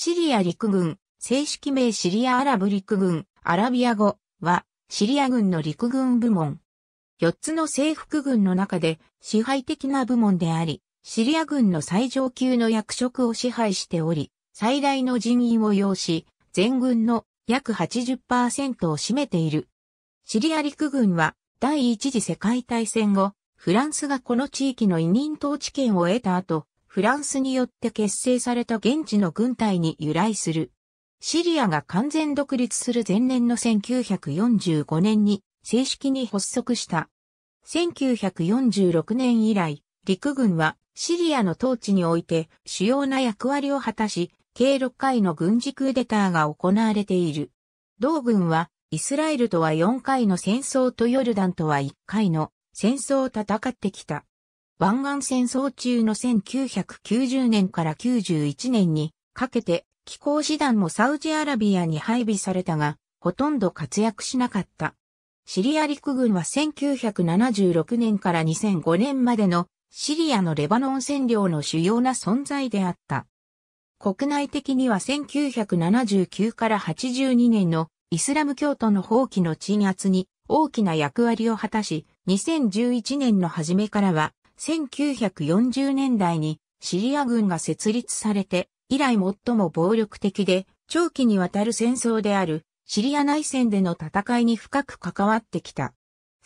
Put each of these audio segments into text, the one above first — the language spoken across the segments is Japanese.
シリア陸軍、正式名シリアアラブ陸軍、アラビア語は、シリア軍の陸軍部門。4つの征服軍の中で支配的な部門であり、シリア軍の最上級の役職を支配しており、最大の人員を要し、全軍の約80%を占めている。シリア陸軍は第一次世界大戦後、フランスがこの地域の委任統治権を得た後、フランスによって結成された現地の軍隊に由来する。シリアが完全独立する前年の1945年に正式に発足した。1946年以来、陸軍はシリアの統治において主要な役割を果たし、計6回の軍事クーデターが行われている。同軍はイスラエルとは4回の戦争とヨルダンとは1回の戦争を戦ってきた。湾岸戦争中の1990年から91年にかけて気候師団もサウジアラビアに配備されたが、ほとんど活躍しなかった。シリア陸軍は1976年から2005年までのシリアのレバノン占領の主要な存在であった。国内的には1979から82年のイスラム教徒の放棄の鎮圧に大きな役割を果たし、2011年の初めからは1940年代にシリア軍が設立されて、以来最も暴力的で、長期にわたる戦争である、シリア内戦での戦いに深く関わってきた。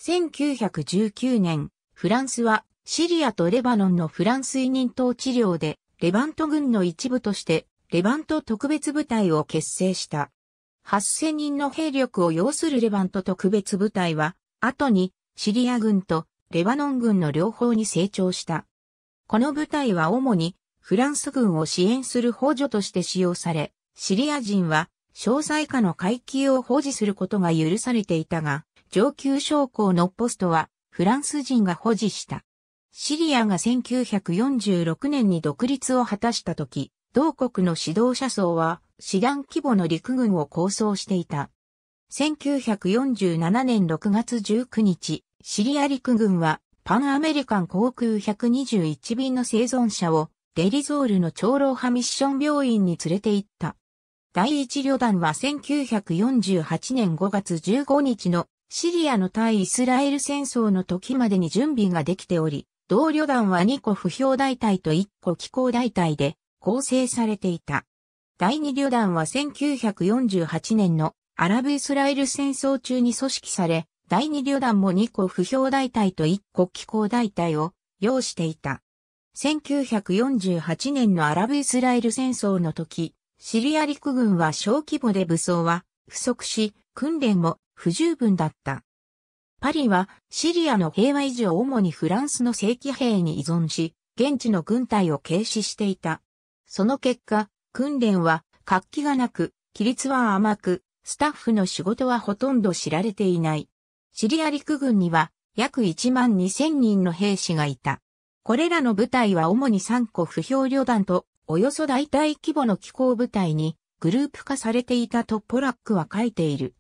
1919年、フランスはシリアとレバノンのフランス委任統治領で、レバント軍の一部として、レバント特別部隊を結成した。8000人の兵力を要するレバント特別部隊は、後にシリア軍とレバノン軍の両方に成長した。この部隊は主にフランス軍を支援する補助として使用され、シリア人は詳細下の階級を保持することが許されていたが、上級将校のポストはフランス人が保持した。シリアが1946年に独立を果たした時、同国の指導者層は師団規模の陸軍を構想していた。1947年6月19日、シリア陸軍はパンアメリカン航空121便の生存者をデリゾールの長老派ミッション病院に連れて行った。第一旅団は1948年5月15日のシリアの対イスラエル戦争の時までに準備ができており、同旅団は2個不評大隊と1個気候大隊で構成されていた。第2旅団は1948年のアラブイスラエル戦争中に組織され、第二旅団も2個不評大隊と1個気候大隊を要していた。1948年のアラブ・イスラエル戦争の時、シリア陸軍は小規模で武装は不足し、訓練も不十分だった。パリはシリアの平和維持を主にフランスの正規兵に依存し、現地の軍隊を軽視していた。その結果、訓練は活気がなく、規律は甘く、スタッフの仕事はほとんど知られていない。シリア陸軍には約1万2000人の兵士がいた。これらの部隊は主に3個不評旅団と、およそ大体規模の機構部隊にグループ化されていたとポラックは書いている。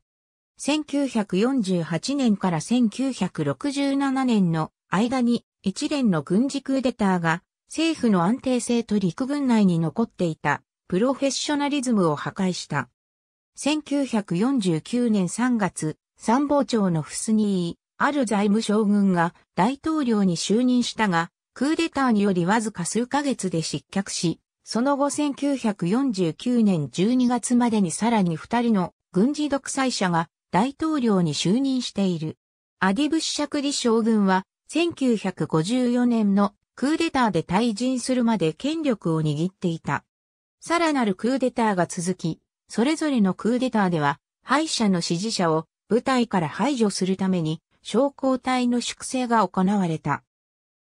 1948年から1967年の間に一連の軍事クーデターが政府の安定性と陸軍内に残っていたプロフェッショナリズムを破壊した。1949年3月、参謀長のフスニー、ある財務将軍が大統領に就任したが、クーデターによりわずか数ヶ月で失脚し、その後1949年12月までにさらに2人の軍事独裁者が大統領に就任している。アディブシシャクリ将軍は1954年のクーデターで退陣するまで権力を握っていた。さらなるクーデターが続き、それぞれのクーデターでは敗者の支持者を部隊から排除するために将校隊の粛清が行われた。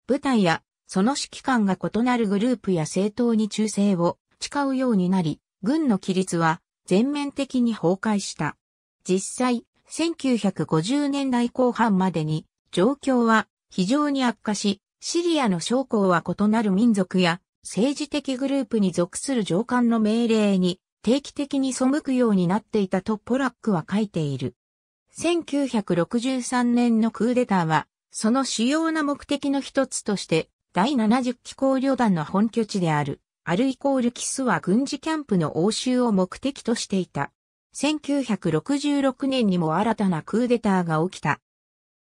部隊やその指揮官が異なるグループや政党に忠誠を誓うようになり、軍の規律は全面的に崩壊した。実際、1950年代後半までに状況は非常に悪化し、シリアの将校は異なる民族や政治的グループに属する上官の命令に定期的に背くようになっていたとポラックは書いている。1963年のクーデターは、その主要な目的の一つとして、第70機構旅団の本拠地である、アルイコールキスは軍事キャンプの応酬を目的としていた。1966年にも新たなクーデターが起きた。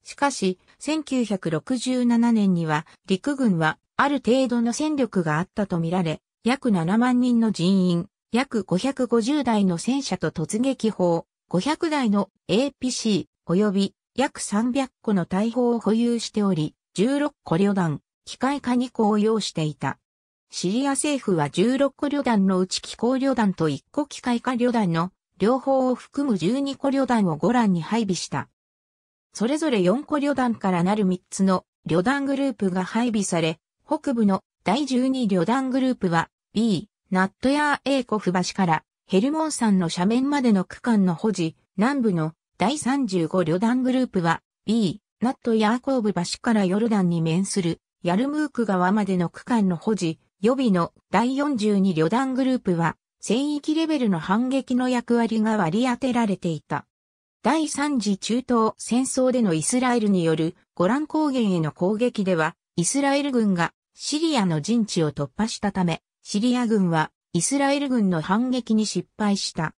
しかし、1967年には陸軍はある程度の戦力があったとみられ、約7万人の人員、約550台の戦車と突撃砲、500台の APC 及び約300個の大砲を保有しており、16個旅団、機械化2個をしていた。シリア政府は16個旅団のうち機構旅団と1個機械化旅団の両方を含む12個旅団をご覧に配備した。それぞれ4個旅団からなる3つの旅団グループが配備され、北部の第12旅団グループは B、ナットヤー・エーコフ橋からヘルモン山の斜面までの区間の保持、南部の第35旅団グループは、B、ナット・ヤーコーブ橋からヨルダンに面する、ヤルムーク川までの区間の保持、予備の第42旅団グループは、戦域レベルの反撃の役割が割り当てられていた。第三次中東戦争でのイスラエルによるゴラン高原への攻撃では、イスラエル軍がシリアの陣地を突破したため、シリア軍はイスラエル軍の反撃に失敗した。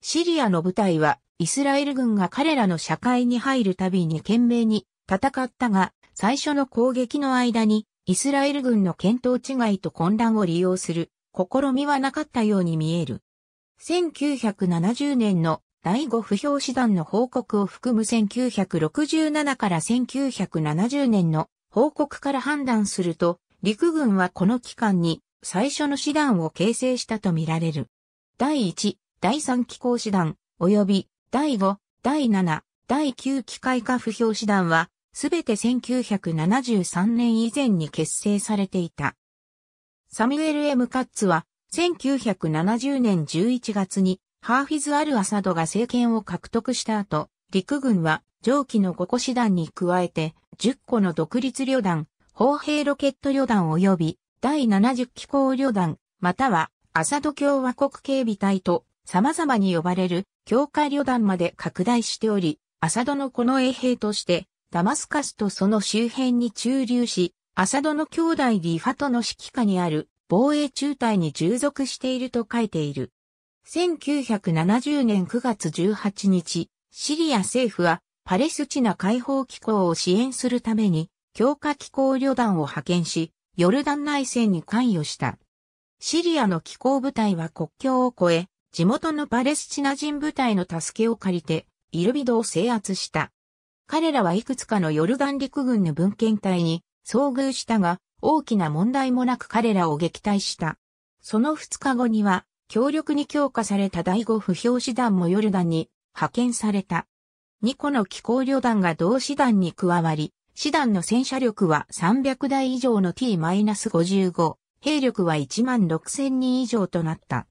シリアの部隊はイスラエル軍が彼らの社会に入るたびに懸命に戦ったが、最初の攻撃の間にイスラエル軍の見当違いと混乱を利用する試みはなかったように見える。1970年の第5不評師団の報告を含む1967から1970年の報告から判断すると、陸軍はこの期間に最初の師団を形成したとみられる。第1、第3機構師団、及び第5、第7、第9機械化不評師団は、すべて1973年以前に結成されていた。サミュエル・エム・カッツは、1970年11月に、ハーフィズ・アル・アサドが政権を獲得した後、陸軍は上記の5個師団に加えて10個の独立旅団、砲兵ロケット旅団及び第70機構旅団、または、アサド共和国警備隊と様々に呼ばれる強化旅団まで拡大しており、アサドのこの衛兵として、ダマスカスとその周辺に駐留し、アサドの兄弟リファトの指揮下にある防衛中隊に従属していると書いている。1970年9月18日、シリア政府はパレスチナ解放機構を支援するために強化機構旅団を派遣し、ヨルダン内戦に関与した。シリアの気候部隊は国境を越え、地元のパレスチナ人部隊の助けを借りて、イルビドを制圧した。彼らはいくつかのヨルダン陸軍の文献隊に遭遇したが、大きな問題もなく彼らを撃退した。その2日後には、強力に強化された第5不評師団もヨルダンに派遣された。2個の気候旅団が同師団に加わり、師団の戦車力は300台以上の T-55、兵力は1万6000人以上となった。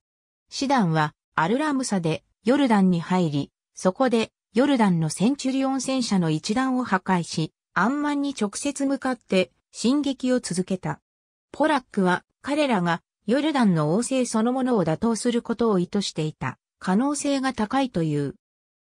師団はアルラムサでヨルダンに入り、そこでヨルダンのセンチュリオン戦車の一団を破壊し、アンマンに直接向かって進撃を続けた。ポラックは彼らがヨルダンの王政そのものを打倒することを意図していた可能性が高いという。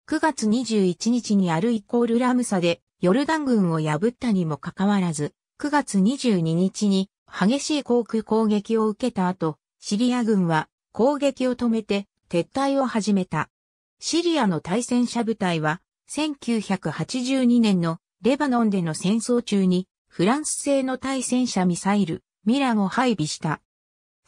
9月21日にアルイコールラムサでヨルダン軍を破ったにもかかわらず、9月22日に激しい航空攻撃を受けた後、シリア軍は攻撃を止めて撤退を始めた。シリアの対戦車部隊は、1982年のレバノンでの戦争中に、フランス製の対戦車ミサイル、ミランを配備した。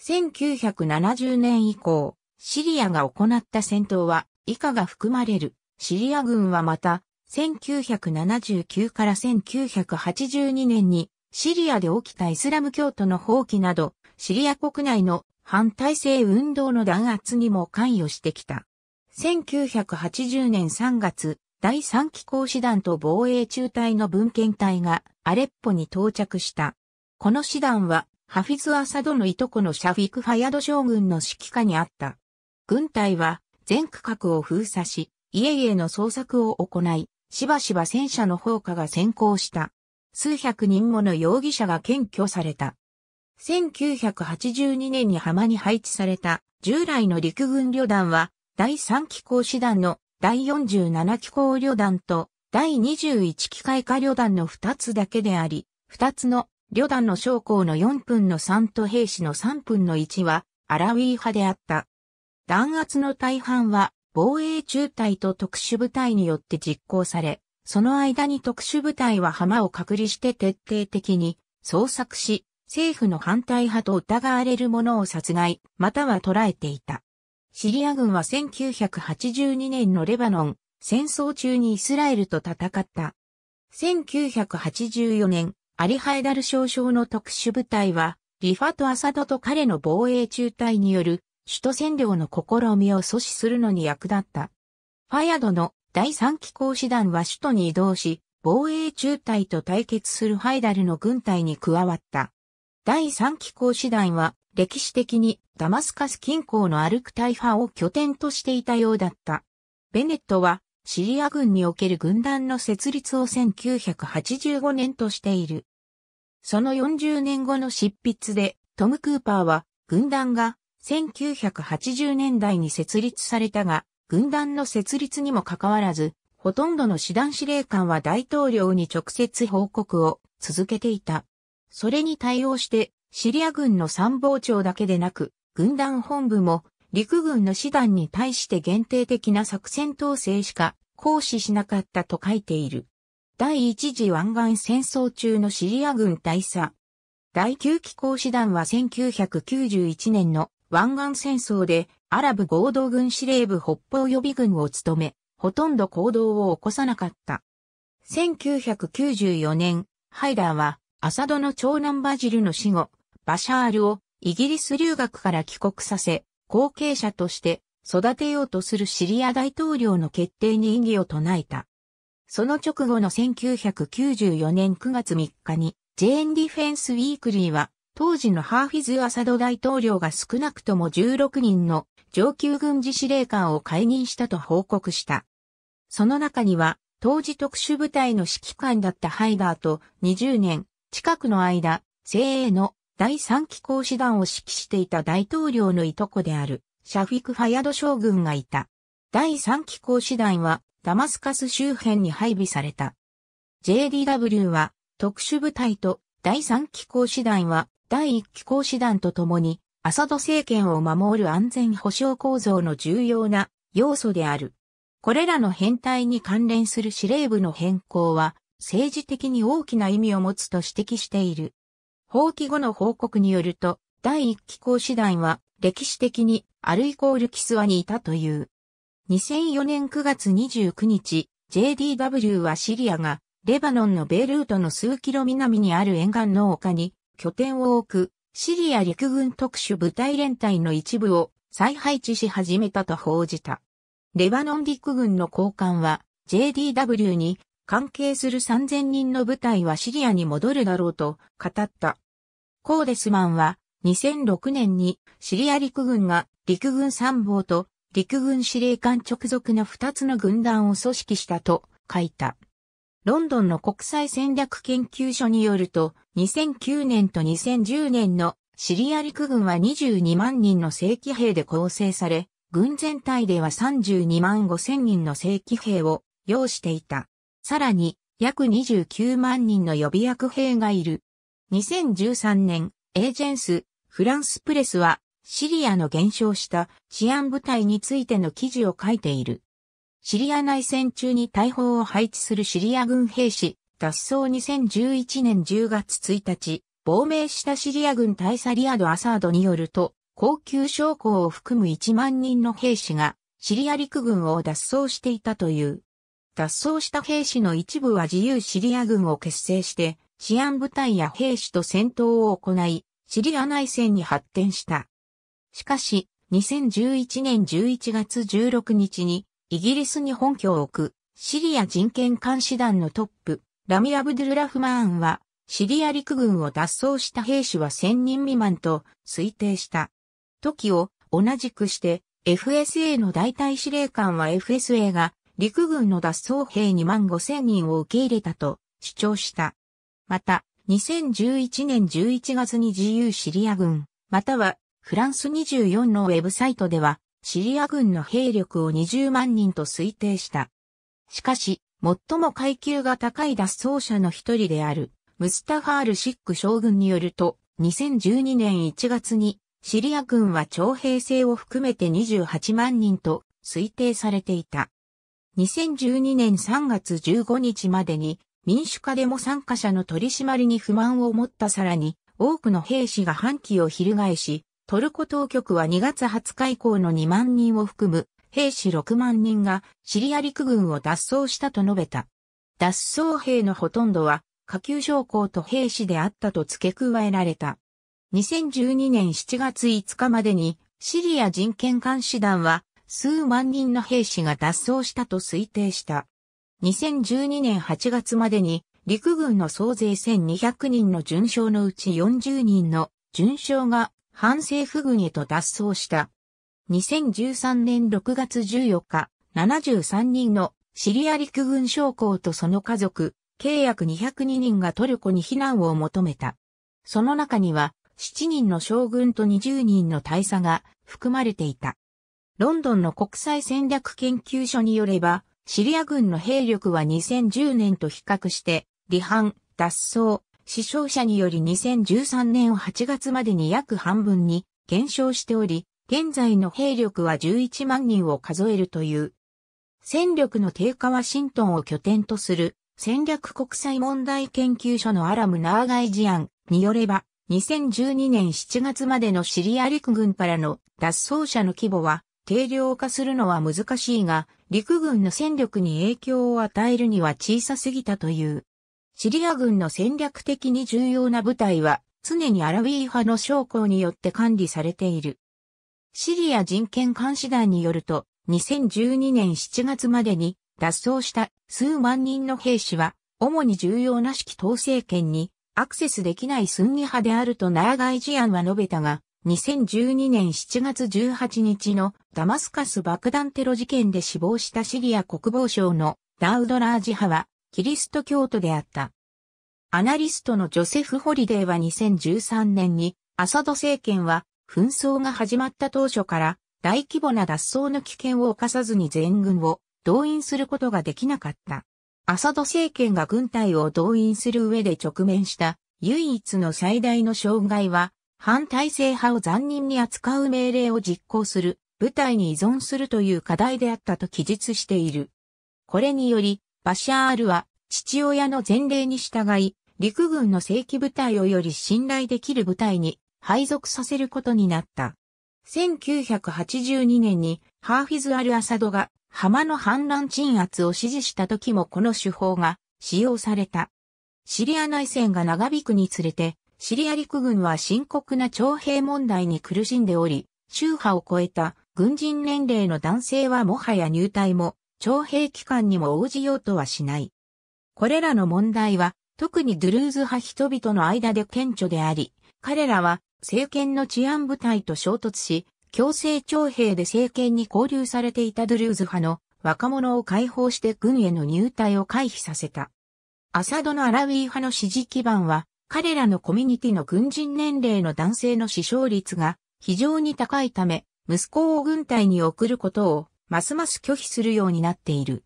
1970年以降、シリアが行った戦闘は以下が含まれる。シリア軍はまた、1979から1982年にシリアで起きたイスラム教徒の放棄など、シリア国内の反体制運動の弾圧にも関与してきた。1980年3月、第3機構師団と防衛中隊の文献隊がアレッポに到着した。この師団は、ハフィズ・アサドのいとこのシャフィク・ファヤド将軍の指揮下にあった。軍隊は全区画を封鎖し、家々の捜索を行い、しばしば戦車の放火が先行した。数百人もの容疑者が検挙された。1982年に浜に配置された従来の陸軍旅団は第3機構師団の第47機構旅団と第21機械化旅団の2つだけであり、2つの旅団の将校の4分の3と兵士の3分の1はアラウィー派であった。弾圧の大半は防衛中隊と特殊部隊によって実行され、その間に特殊部隊は浜を隔離して徹底的に捜索し、政府の反対派と疑われる者を殺害、または捕らえていた。シリア軍は1982年のレバノン戦争中にイスラエルと戦った。1984年、アリハエダル少将の特殊部隊は、リファとアサドと彼の防衛中隊による首都占領の試みを阻止するのに役立った。ファヤドの第三機構師団は首都に移動し、防衛中隊と対決するハイダルの軍隊に加わった。第三機構師団は歴史的にダマスカス近郊のアルクタイファを拠点としていたようだった。ベネットはシリア軍における軍団の設立を1985年としている。その40年後の執筆でトム・クーパーは軍団が1980年代に設立されたが、軍団の設立にもかかわらず、ほとんどの師団司令官は大統領に直接報告を続けていた。それに対応して、シリア軍の参謀長だけでなく、軍団本部も陸軍の師団に対して限定的な作戦統制しか行使しなかったと書いている。第一次湾岸戦争中のシリア軍大佐。第9機構師団は1991年の湾岸戦争でアラブ合同軍司令部北方予備軍を務め、ほとんど行動を起こさなかった。1994年、ハイダーはアサドの長男バジルの死後、バシャールをイギリス留学から帰国させ、後継者として育てようとするシリア大統領の決定に異議を唱えた。その直後の1994年9月3日に、ジェーン・ディフェンス・ウィークリーは、当時のハーフィズ・アサド大統領が少なくとも16人の上級軍事司令官を解任したと報告した。その中には、当時特殊部隊の指揮官だったハイダーと20年近くの間、精鋭の第3期講師団を指揮していた大統領のいとこであるシャフィク・ファヤド将軍がいた。第3期講師団はダマスカス周辺に配備された。JDW は特殊部隊と第3機構師団は第1機構師団と共に、アサド政権を守る安全保障構造の重要な要素である。これらの変態に関連する司令部の変更は、政治的に大きな意味を持つと指摘している。放棄後の報告によると、第1機構師団は歴史的にアルイコールキスワにいたという。2004年9月29日、JDW はシリアがレバノンのベイルートの数キロ南にある沿岸の丘に拠点を置くシリア陸軍特殊部隊連隊の一部を再配置し始めたと報じた。レバノン陸軍の高官は JDW に関係する3000人の部隊はシリアに戻るだろうと語った。コーデスマンは2006年にシリア陸軍が陸軍参謀と陸軍司令官直属の2つの軍団を組織したと書いた。ロンドンの国際戦略研究所によると、2009年と2010年のシリア陸軍は22万人の正規兵で構成され、軍全体では32万5千人の正規兵を要していた。さらに、約29万人の予備役兵がいる。2013年、エージェンス、フランスプレスは、シリアの減少した治安部隊についての記事を書いている。シリア内戦中に大砲を配置するシリア軍兵士、脱走2011年10月1日、亡命したシリア軍大佐リアド・アサードによると、高級将校を含む1万人の兵士が、シリア陸軍を脱走していたという。脱走した兵士の一部は自由シリア軍を結成して、治安部隊や兵士と戦闘を行い、シリア内戦に発展した。しかし、2011年11月16日にイギリスに本拠を置く、シリア人権監視団のトップ、ラミ・アブドゥル・ラフマーンは、シリア陸軍を脱走した兵士は1000人未満と推定した。時を同じくして FSA の大隊司令官は FSA が陸軍の脱走兵2万5千人を受け入れたと主張した。また、2011年11月に自由シリア軍、またはフランス24のウェブサイトではシリア軍の兵力を20万人と推定した。しかし、最も階級が高い脱走者の一人である、ムスタファール・シック将軍によると、2012年1月に、シリア軍は徴兵制を含めて28万人と推定されていた。2012年3月15日までに、民主化デモ参加者の取り締まりに不満を持ったさらに、多くの兵士が反旗を翻し、トルコ当局は2月20日以降の2万人を含む兵士6万人がシリア陸軍を脱走したと述べた。脱走兵のほとんどは下級将校と兵士であったと付け加えられた。2012年7月5日までにシリア人権監視団は数万人の兵士が脱走したと推定した。2012年8月までに陸軍の総勢1200人の巡将のうち40人の巡将が反政府軍へと脱走した。2013年6月14日、73人のシリア陸軍将校とその家族、契約202人がトルコに避難を求めた。その中には、7人の将軍と20人の大佐が含まれていた。ロンドンの国際戦略研究所によれば、シリア軍の兵力は2010年と比較して、離反、脱走、死傷者により2013年8月までに約半分に減少しており、現在の兵力は11万人を数えるという。戦力の低下ワシントンを拠点とする戦略国際問題研究所のアラム・ナーガイ事案によれば、2012年7月までのシリア陸軍からの脱走者の規模は定量化するのは難しいが、陸軍の戦力に影響を与えるには小さすぎたという。シリア軍の戦略的に重要な部隊は常にアラウィー派の将校によって管理されている。シリア人権監視団によると、2012年7月までに脱走した数万人の兵士は、主に重要な指揮統制権にアクセスできないスンニ派であるとナーガイジアンは述べたが、2012年7月18日のダマスカス爆弾テロ事件で死亡したシリア国防省のダウドラージ派はキリスト教徒であった。アナリストのジョセフ・ホリデーは2013年に、アサド政権は、紛争が始まった当初から、大規模な脱走の危険を犯さずに全軍を動員することができなかった。アサド政権が軍隊を動員する上で直面した唯一の最大の障害は、反体制派を残忍に扱う命令を実行する、部隊に依存するという課題であったと記述している。これにより、バシャールは父親の前例に従い、陸軍の正規部隊をより信頼できる部隊に配属させることになった。1982年にハーフィズ・アル・アサドが浜の反乱鎮圧を指示した時もこの手法が使用された。シリア内戦が長引くにつれて、シリア陸軍は深刻な徴兵問題に苦しんでおり、宗派を超えた軍人年齢の男性はもはや入隊も徴兵期間にも応じようとはしない。これらの問題は、特にドゥルーズ派人々の間で顕著であり、彼らは政権の治安部隊と衝突し、強制徴兵で政権に交流されていたドゥルーズ派の若者を解放して軍への入隊を回避させた。アサドのアラウィー派の支持基盤は、彼らのコミュニティの軍人年齢の男性の死傷率が非常に高いため、息子を軍隊に送ることをますます拒否するようになっている。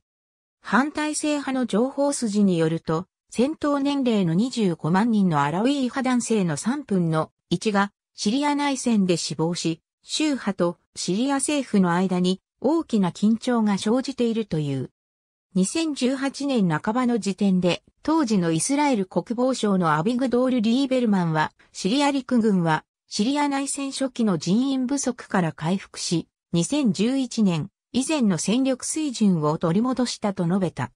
反体制派の情報筋によると、戦闘年齢の25万人のアラウィー派男性の3分の1がシリア内戦で死亡し、州派とシリア政府の間に大きな緊張が生じているという。2018年半ばの時点で、当時のイスラエル国防省のアビグドール・リーベルマンは、シリア陸軍は、シリア内戦初期の人員不足から回復し、2011年、以前の戦力水準を取り戻したと述べた。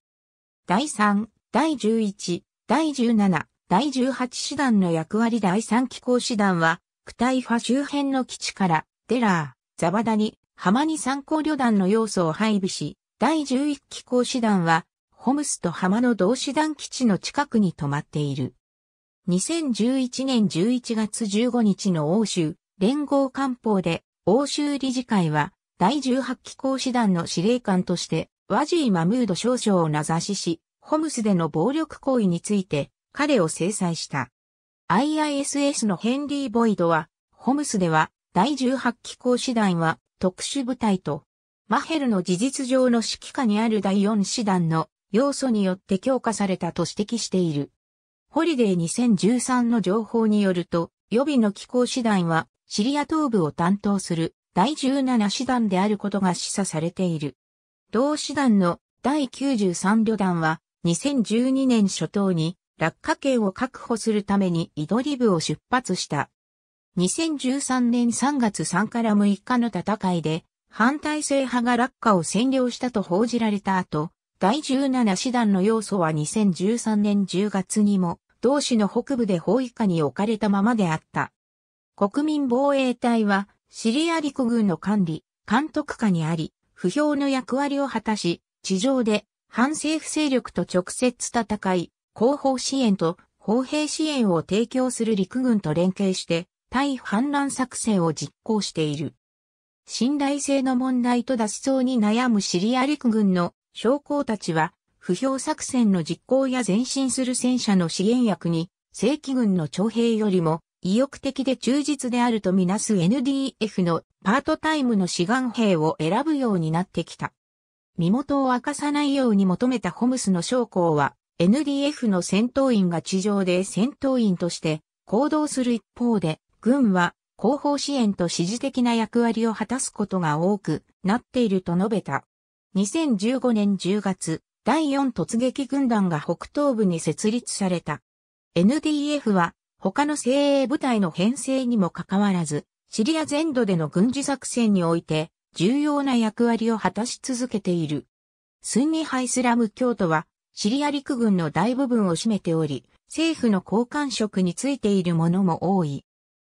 第3、第11、第17、第18師団の役割第3機構師団は、クタイファ周辺の基地から、デラー、ザバダニ、浜に参考旅団の要素を配備し、第11機構師団は、ホムスと浜の同師団基地の近くに止まっている。2011年11月15日の欧州連合官報で、欧州理事会は、第18機構師団の司令官として、ワジー・マムード少将を名指しし、ホムスでの暴力行為について、彼を制裁した。IISS のヘンリー・ボイドは、ホムスでは、第18機構師団は、特殊部隊と、マヘルの事実上の指揮下にある第4師団の要素によって強化されたと指摘している。ホリデー2013の情報によると、予備の機構師団はシリア東部を担当する第17師団であることが示唆されている。同師団の第93旅団は2012年初頭に落下圏を確保するためにイドリブを出発した。2013年3月3から6日の戦いで反体制派が落下を占領したと報じられた後、第17師団の要素は2013年10月にも同市の北部で包囲下に置かれたままであった。国民防衛隊はシリア陸軍の管理、監督下にあり、不評の役割を果たし、地上で反政府勢力と直接戦い、後方支援と砲兵支援を提供する陸軍と連携して、対反乱作戦を実行している。信頼性の問題と脱走に悩むシリア陸軍の将校たちは、不評作戦の実行や前進する戦車の支援役に、正規軍の徴兵よりも意欲的で忠実であるとみなす NDF のパートタイムの志願兵を選ぶようになってきた。身元を明かさないように求めたホムスの将校は、NDF の戦闘員が地上で戦闘員として行動する一方で、軍は後方支援と支持的な役割を果たすことが多くなっていると述べた。2015年10月、第4突撃軍団が北東部に設立された。NDF は他の精鋭部隊の編成にもかかわらず、シリア全土での軍事作戦において重要な役割を果たし続けている。スンニ派イスラム教徒はシリア陸軍の大部分を占めており、政府の交換職についているものも多い。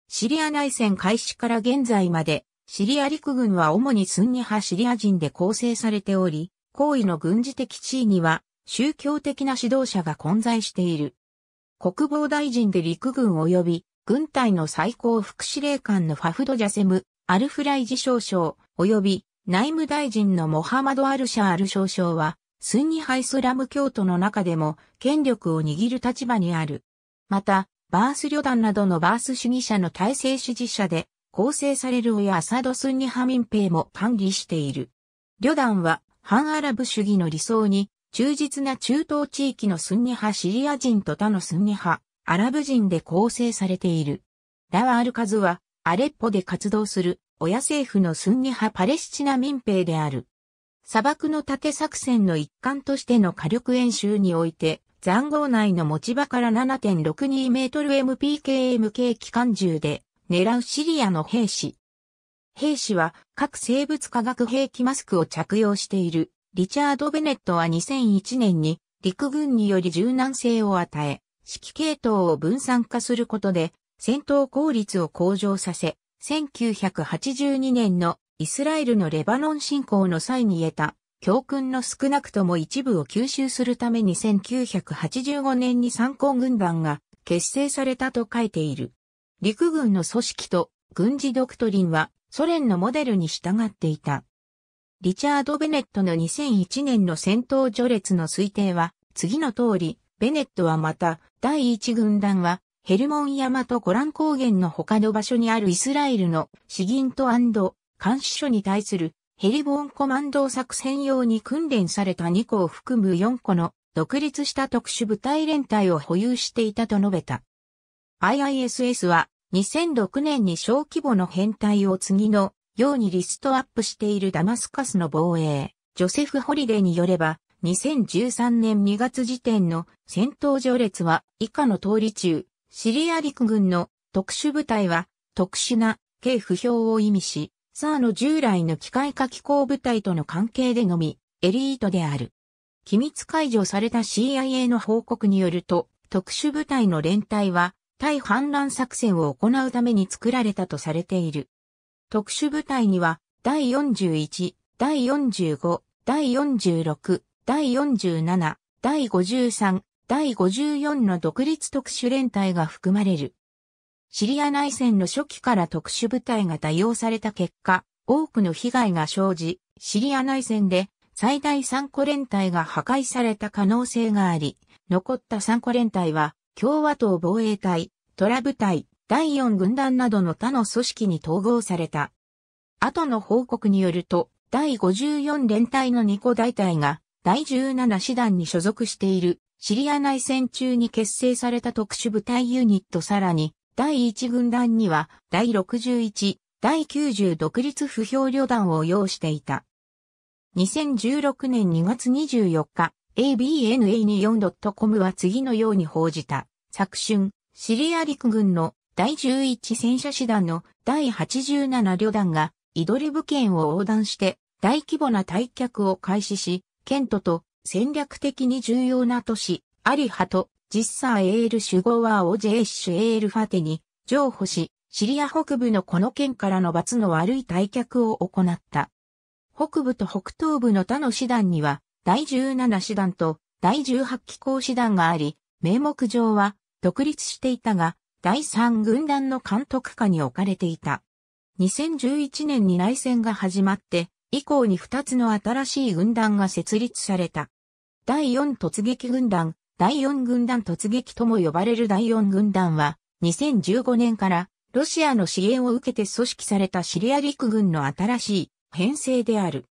シリア内戦開始から現在まで、シリア陸軍は主にスンニ派シリア人で構成されており、行為の軍事的地位には宗教的な指導者が混在している。国防大臣で陸軍及び軍隊の最高副司令官のファフド・ジャセム、アルフライジ少将、及び内務大臣のモハマド・アルシャール少将は、スンニハイスラム教徒の中でも権力を握る立場にある。また、バース旅団などのバース主義者の体制支持者で構成される親アサドスンニ派民兵も管理している。旅団は反アラブ主義の理想に忠実な中東地域のスンニ派シリア人と他のスンニ派、アラブ人で構成されている。ラワールカズは、アレッポで活動する、親政府のスンニ派パレスチナ民兵である。砂漠の盾作戦の一環としての火力演習において、残壕内の持ち場から7.62メートル MPKMK 機関銃で狙うシリアの兵士。兵士は各生物化学兵器マスクを着用している。リチャード・ベネットは2001年に陸軍により柔軟性を与え、指揮系統を分散化することで戦闘効率を向上させ、1982年のイスラエルのレバノン侵攻の際に得た教訓の少なくとも一部を吸収するために1985年に参考軍団が結成されたと書いている。陸軍の組織と軍事ドクトリンはソ連のモデルに従っていた。リチャード・ベネットの2001年の戦闘序列の推定は、次の通り、ベネットはまた、第一軍団は、ヘルモン山とゴラン高原の他の場所にあるイスラエルのシギント監視所に対するヘリボーンコマンド作戦用に訓練された2個を含む4個の独立した特殊部隊連隊を保有していたと述べた。IISS は2006年に小規模の編隊を次のようにリストアップしているダマスカスの防衛、ジョセフ・ホリデによれば、2013年2月時点の戦闘序列は以下の通り中、シリア陸軍の特殊部隊は特殊な系不評を意味し、サーの従来の機械化機構部隊との関係でのみ、エリートである。機密解除された CIA の報告によると、特殊部隊の連隊は、対反乱作戦を行うために作られたとされている。特殊部隊には、第41、第45、第46、第47、第53、第54の独立特殊連隊が含まれる。シリア内戦の初期から特殊部隊が多用された結果、多くの被害が生じ、シリア内戦で最大3個連隊が破壊された可能性があり、残った3個連隊は、共和党防衛隊、トラ部隊、第4軍団などの他の組織に統合された。後の報告によると、第54連隊の2個大隊が、第17師団に所属している、シリア内戦中に結成された特殊部隊ユニットさらに、第1軍団には、第61、第90独立不評旅団を要していた。2016年2月24日、ABNA24.com は次のように報じた。昨春、シリア陸軍の第11戦車師団の第87旅団がイドリブ県を横断して大規模な退却を開始し、ケントと戦略的に重要な都市、アリハと実際エールシュはオをジェイシュエールファテに譲歩し、シリア北部のこの県からの罰の悪い退却を行った。北部と北東部の他の師団には、第17師団と第18機構師団があり、名目上は独立していたが、第3軍団の監督下に置かれていた。2011年に内戦が始まって、以降に2つの新しい軍団が設立された。第4突撃軍団、第4軍団突撃とも呼ばれる第4軍団は、2015年からロシアの支援を受けて組織されたシリア陸軍の新しい編成である。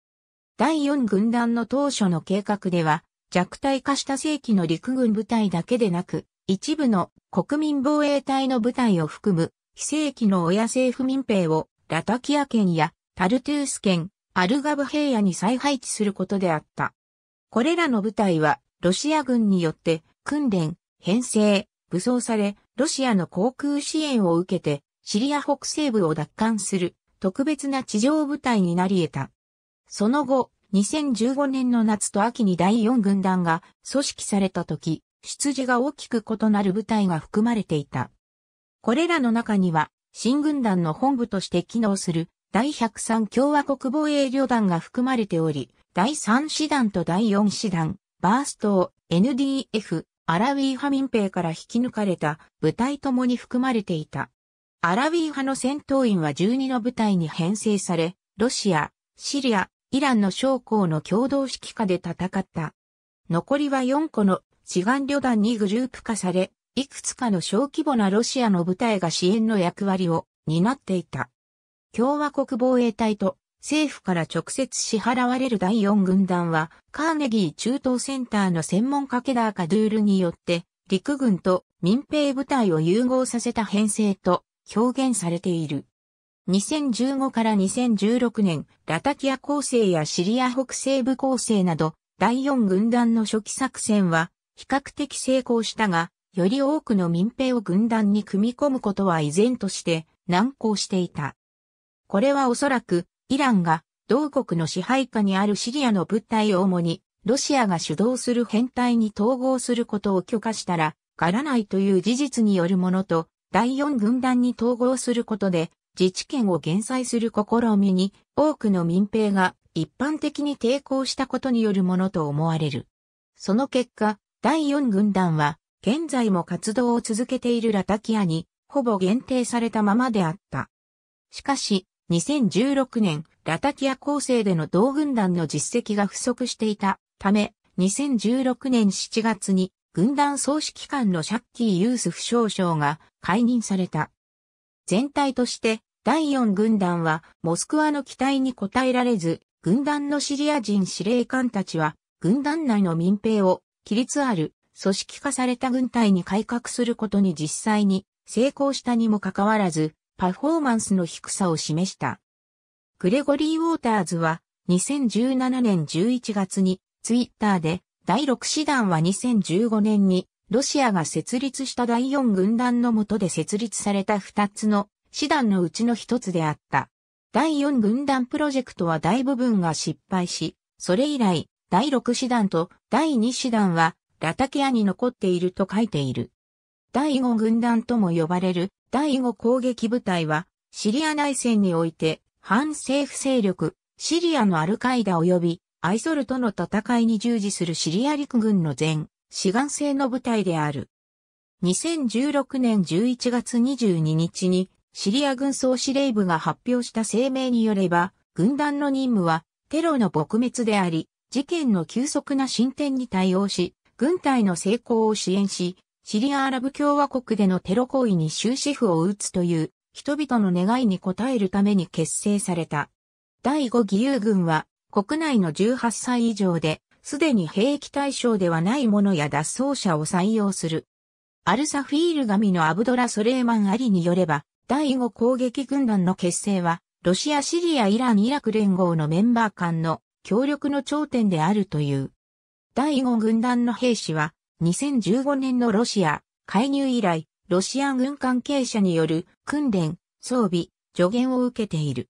第4軍団の当初の計画では、弱体化した正規の陸軍部隊だけでなく、一部の国民防衛隊の部隊を含む非正規の親政府民兵をラタキア県やタルトゥース県、アルガブ平野に再配置することであった。これらの部隊はロシア軍によって訓練、編成、武装され、ロシアの航空支援を受けてシリア北西部を奪還する特別な地上部隊になり得た。その後、2015年の夏と秋に第4軍団が組織された時、出自が大きく異なる部隊が含まれていた。これらの中には、新軍団の本部として機能する第103共和国防衛旅団が含まれており、第3師団と第4師団、バーストを NDF、アラウィー派民兵から引き抜かれた部隊ともに含まれていた。アラウィー派の戦闘員は12の部隊に編成され、ロシア、シリア、イランの将校の共同指揮下で戦った。残りは4個の志願旅団にグループ化され、いくつかの小規模なロシアの部隊が支援の役割を担っていた。共和国防衛隊と政府から直接支払われる第4軍団は、カーネギー中東センターの専門家ケダーカドゥールによって、陸軍と民兵部隊を融合させた編成と表現されている。2015から2016年、ラタキア構成やシリア北西部構成など、第4軍団の初期作戦は、比較的成功したが、より多くの民兵を軍団に組み込むことは依然として難航していた。これはおそらく、イランが同国の支配下にあるシリアの物体を主に、ロシアが主導する編隊に統合することを許可したら、からないという事実によるものと、第四軍団に統合することで、自治権を減災する試みに、多くの民兵が一般的に抵抗したことによるものと思われる。その結果、第4軍団は、現在も活動を続けているラタキアに、ほぼ限定されたままであった。しかし、2016年、ラタキア構成での同軍団の実績が不足していたため、2016年7月に、軍団総指揮官のシャッキー・ユース不少将が解任された。全体として、第4軍団は、モスクワの期待に応えられず、軍団のシリア人司令官たちは、軍団内の民兵を規律ある組織化された軍隊に改革することに実際に成功したにもかかわらず、パフォーマンスの低さを示した。グレゴリー・ウォーターズは2017年11月にツイッターで第6師団は2015年にロシアが設立した第4軍団の下で設立された2つの師団のうちの1つであった。第4軍団プロジェクトは大部分が失敗し、それ以来第6師団と第2師団は、ラタケアに残っていると書いている。第5軍団とも呼ばれる第5攻撃部隊は、シリア内戦において、反政府勢力、シリアのアルカイダ及び、アイソルとの戦いに従事するシリア陸軍の前、志願制の部隊である。2016年11月22日に、シリア軍総司令部が発表した声明によれば、軍団の任務は、テロの撲滅であり、事件の急速な進展に対応し、軍隊の成功を支援し、シリアアラブ共和国でのテロ行為に終止符を打つという人々の願いに応えるために結成された。第5義勇軍は国内の18歳以上で、すでに兵役対象ではない者や脱走者を採用する。アルサフィール神のアブドラ・ソレイマン・アリによれば、第5攻撃軍団の結成は、ロシア・シリア・イラン・イラク連合のメンバー間の協力の頂点であるという。第5軍団の兵士は、2015年のロシア介入以来、ロシア軍関係者による訓練、装備、助言を受けている。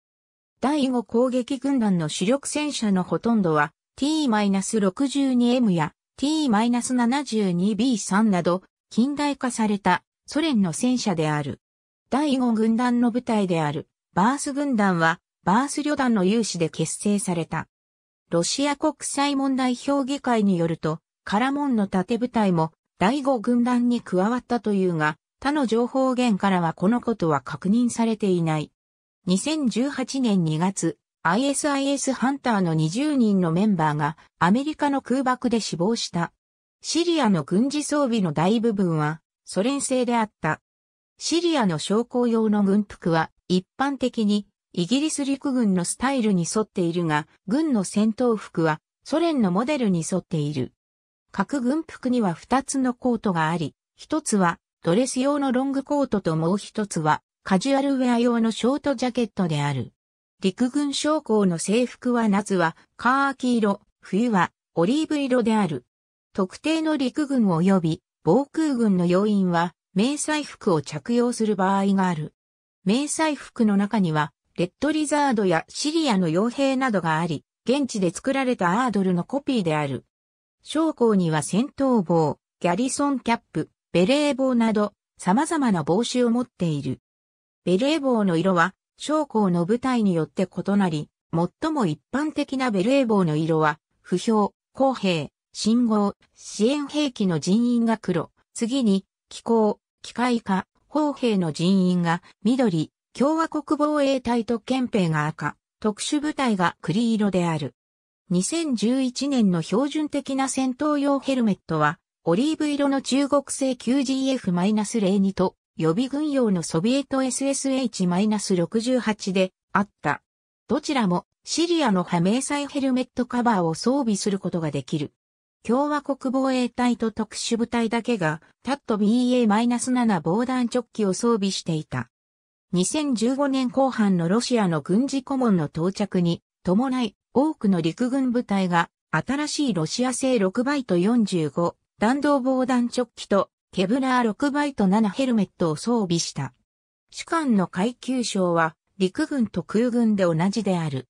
第5攻撃軍団の主力戦車のほとんどは T-62M や T-72B3 など近代化されたソ連の戦車である。第5軍団の部隊であるバース軍団はバース旅団の有志で結成された。ロシア国際問題評議会によると、カラモンの盾部隊も第五軍団に加わったというが、他の情報源からはこのことは確認されていない。2018年2月、ISIS ハンターの20人のメンバーがアメリカの空爆で死亡した。シリアの軍事装備の大部分はソ連製であった。シリアの将校用の軍服は一般的にイギリス陸軍のスタイルに沿っているが、軍の戦闘服はソ連のモデルに沿っている。各軍服には2つのコートがあり、1つはドレス用のロングコートともう1つはカジュアルウェア用のショートジャケットである。陸軍将校の制服は夏はカーキ色、冬はオリーブ色である。特定の陸軍及び防空軍の要員は迷彩服を着用する場合がある。迷彩服の中にはレッドリザードやシリアの傭兵などがあり、現地で作られたアードルのコピーである。将校には戦闘帽、ギャリソンキャップ、ベレー帽など、様々な帽子を持っている。ベレー帽の色は、将校の部隊によって異なり、最も一般的なベレー帽の色は、不評、公平、信号、支援兵器の人員が黒、次に、気候、機械化、砲兵の人員が緑、共和国防衛隊と憲兵が赤、特殊部隊が栗色である。2011年の標準的な戦闘用ヘルメットは、オリーブ色の中国製 QGF-02 と、予備軍用のソビエト SSH-68 であった。どちらもシリアの破迷彩ヘルメットカバーを装備することができる。共和国防衛隊と特殊部隊だけが、タット BA-7 防弾チョッキを装備していた。2015年後半のロシアの軍事顧問の到着に伴い多くの陸軍部隊が新しいロシア製6バイト45弾道防弾直機とケブラー6バイト7ヘルメットを装備した。主官の階級賞は陸軍と空軍で同じである。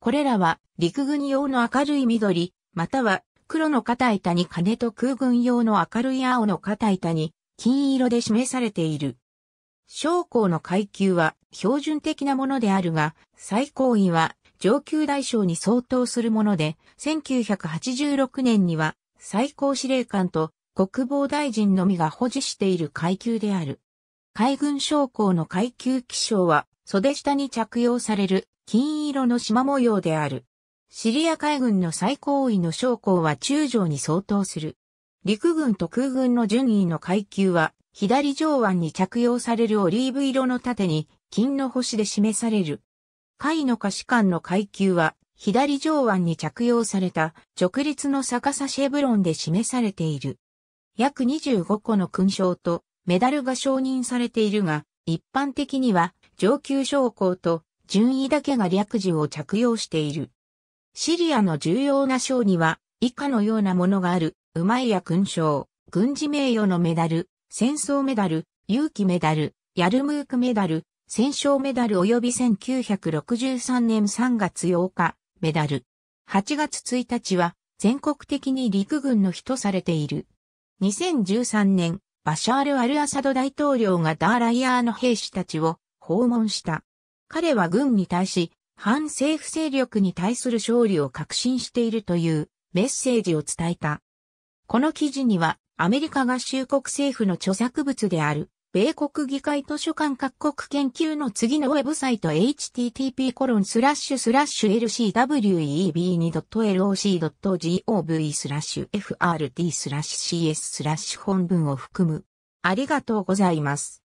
これらは陸軍用の明るい緑、または黒の肩板に金と空軍用の明るい青の肩板に金色で示されている。将校の階級は標準的なものであるが、最高位は上級大将に相当するもので、1986年には最高司令官と国防大臣のみが保持している階級である。海軍将校の階級気象は袖下に着用される金色の縞模様である。シリア海軍の最高位の将校は中将に相当する。陸軍と空軍の順位の階級は左上腕に着用されるオリーブ色の盾に金の星で示される。貝の可視官の階級は左上腕に着用された直立の逆さシェブロンで示されている。約25個の勲章とメダルが承認されているが、一般的には上級将校と順位だけが略字を着用している。シリアの重要な章には以下のようなものがある、馬や勲章、軍事名誉のメダル、戦争メダル、勇気メダル、ヤルムークメダル、戦勝メダル及び1963年3月8日、メダル。8月1日は全国的に陸軍の日とされている。2013年、バシャール・アル・アサド大統領がダーライアーの兵士たちを訪問した。彼は軍に対し、反政府勢力に対する勝利を確信しているというメッセージを伝えた。この記事にはアメリカ合衆国政府の著作物である、米国議会図書館各国研究の次のウェブサイト http://lcweb2.loc.gov スラッシュ FRT スラッシュ CS スラッシュ本文を含む。ありがとうございます。